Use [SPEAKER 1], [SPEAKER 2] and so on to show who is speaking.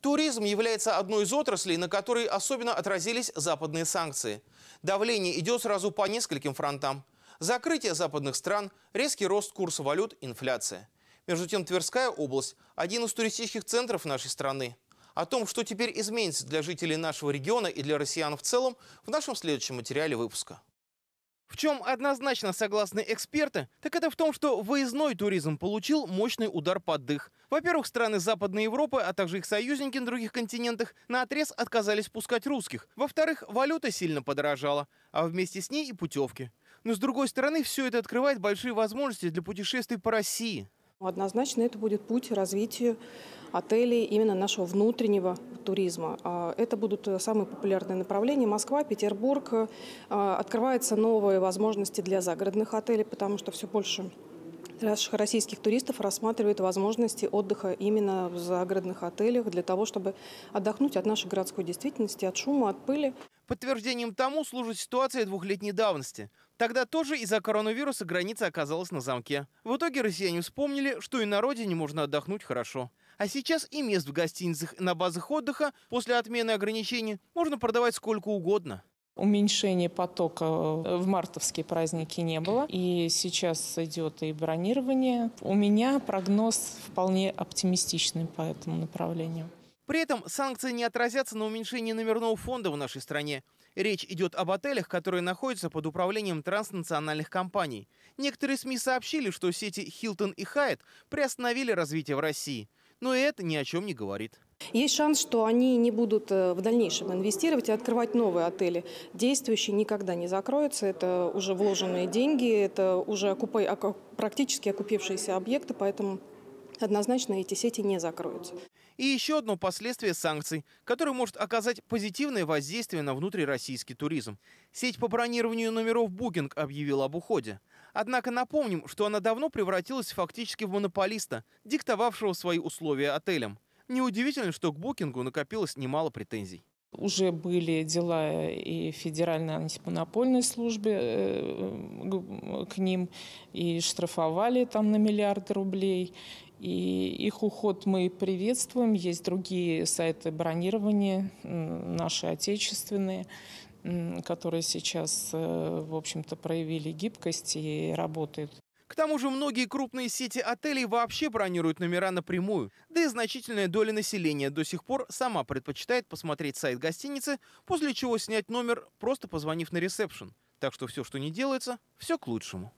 [SPEAKER 1] Туризм является одной из отраслей, на которой особенно отразились западные санкции. Давление идет сразу по нескольким фронтам. Закрытие западных стран, резкий рост курса валют, инфляция. Между тем, Тверская область – один из туристических центров нашей страны. О том, что теперь изменится для жителей нашего региона и для россиян в целом, в нашем следующем материале выпуска чем однозначно согласны эксперты, так это в том, что выездной туризм получил мощный удар под дых. Во-первых, страны Западной Европы, а также их союзники на других континентах на отрез отказались пускать русских. Во-вторых, валюта сильно подорожала, а вместе с ней и путевки. Но с другой стороны, все это открывает большие возможности для
[SPEAKER 2] путешествий по России. Однозначно это будет путь развития отелей именно нашего внутреннего туризма. А, это будут э, самые популярные направления. Москва, Петербург. Э, открываются новые возможности для загородных отелей, потому что все больше наших российских туристов рассматривает возможности отдыха именно в загородных отелях для того, чтобы отдохнуть от нашей городской действительности, от шума, от пыли. Подтверждением тому служит ситуация двухлетней давности.
[SPEAKER 1] Тогда тоже из-за коронавируса граница оказалась на замке. В итоге россияне вспомнили, что и на родине можно отдохнуть хорошо. А сейчас и мест в гостиницах и на базах отдыха после отмены ограничений можно продавать сколько угодно.
[SPEAKER 3] Уменьшения потока э, в мартовские праздники не было. И сейчас идет и бронирование. У меня прогноз вполне оптимистичный по этому направлению.
[SPEAKER 1] При этом санкции не отразятся на уменьшении номерного фонда в нашей стране. Речь идет об отелях, которые находятся под управлением транснациональных компаний. Некоторые СМИ сообщили, что сети Hilton и Hyatt приостановили развитие в России. Но и это ни о чем не говорит.
[SPEAKER 2] Есть шанс, что они не будут э, в дальнейшем инвестировать и открывать новые отели. Действующие никогда не закроются. Это уже вложенные деньги, это уже окупай, практически окупившиеся объекты, поэтому однозначно эти сети не закроются. И еще одно
[SPEAKER 1] последствие санкций, которое может оказать позитивное воздействие на внутрироссийский туризм. Сеть по бронированию номеров Booking объявила об уходе. Однако напомним, что она давно превратилась фактически в монополиста, диктовавшего свои условия отелям. Неудивительно, что к Букингу накопилось немало претензий.
[SPEAKER 3] Уже были дела и Федеральной антимонопольной службе э, к ним и штрафовали там на миллиарды рублей. И их уход мы приветствуем. Есть другие сайты бронирования, наши отечественные, которые сейчас, э, в общем-то, проявили гибкость и работают.
[SPEAKER 1] К тому же многие крупные сети отелей вообще бронируют номера напрямую. Да и значительная доля населения до сих пор сама предпочитает посмотреть сайт гостиницы, после чего снять номер, просто позвонив на ресепшн. Так что все, что не делается, все к лучшему.